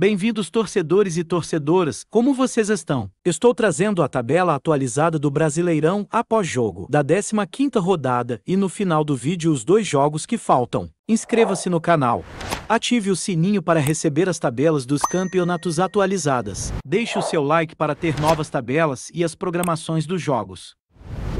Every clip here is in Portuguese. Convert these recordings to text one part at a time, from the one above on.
Bem-vindos torcedores e torcedoras, como vocês estão? Estou trazendo a tabela atualizada do Brasileirão após jogo da 15ª rodada e no final do vídeo os dois jogos que faltam. Inscreva-se no canal. Ative o sininho para receber as tabelas dos campeonatos atualizadas. Deixe o seu like para ter novas tabelas e as programações dos jogos.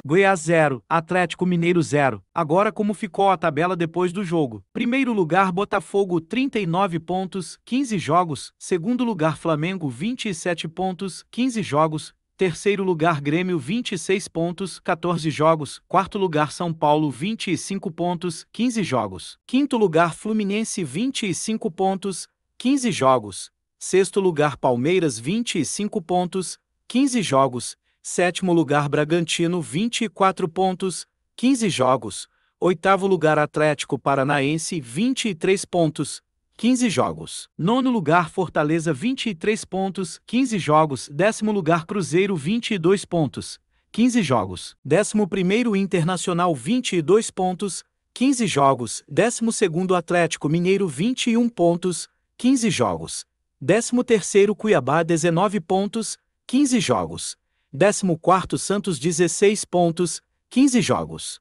Goiás 0, Atlético Mineiro 0. Agora como ficou a tabela depois do jogo. Primeiro lugar Botafogo 39 pontos, 15 jogos. Segundo lugar Flamengo 27 pontos, 15 jogos. Terceiro lugar Grêmio 26 pontos, 14 jogos. Quarto lugar São Paulo 25 pontos, 15 jogos. Quinto lugar Fluminense 25 pontos, 15 jogos. Sexto lugar Palmeiras 25 pontos, 15 jogos. Sétimo lugar Bragantino, 24 pontos, 15 jogos. Oitavo lugar Atlético Paranaense, 23 pontos, 15 jogos. Nono lugar Fortaleza, 23 pontos, 15 jogos. Décimo lugar Cruzeiro, 22 pontos, 15 jogos. Décimo primeiro Internacional, 22 pontos, 15 jogos. Décimo segundo Atlético Mineiro, 21 pontos, 15 jogos. Décimo terceiro Cuiabá, 19 pontos, 15 jogos. 14 Santos 16 pontos, 15 jogos.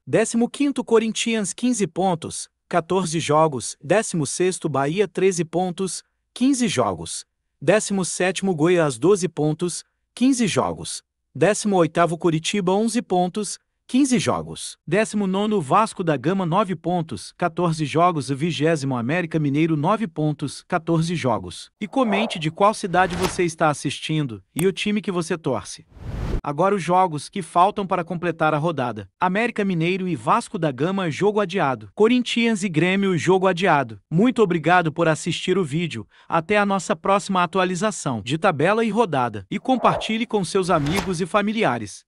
15 Corinthians 15 pontos, 14 jogos. 16 Bahia 13 pontos, 15 jogos. 17 Goiás 12 pontos, 15 jogos. 18 Curitiba 11 pontos, 15 jogos. 19 Vasco da Gama 9 pontos, 14 jogos. 20 América Mineiro 9 pontos, 14 jogos. E comente de qual cidade você está assistindo e o time que você torce. Agora os jogos que faltam para completar a rodada. América Mineiro e Vasco da Gama, jogo adiado. Corinthians e Grêmio, jogo adiado. Muito obrigado por assistir o vídeo. Até a nossa próxima atualização de tabela e rodada. E compartilhe com seus amigos e familiares.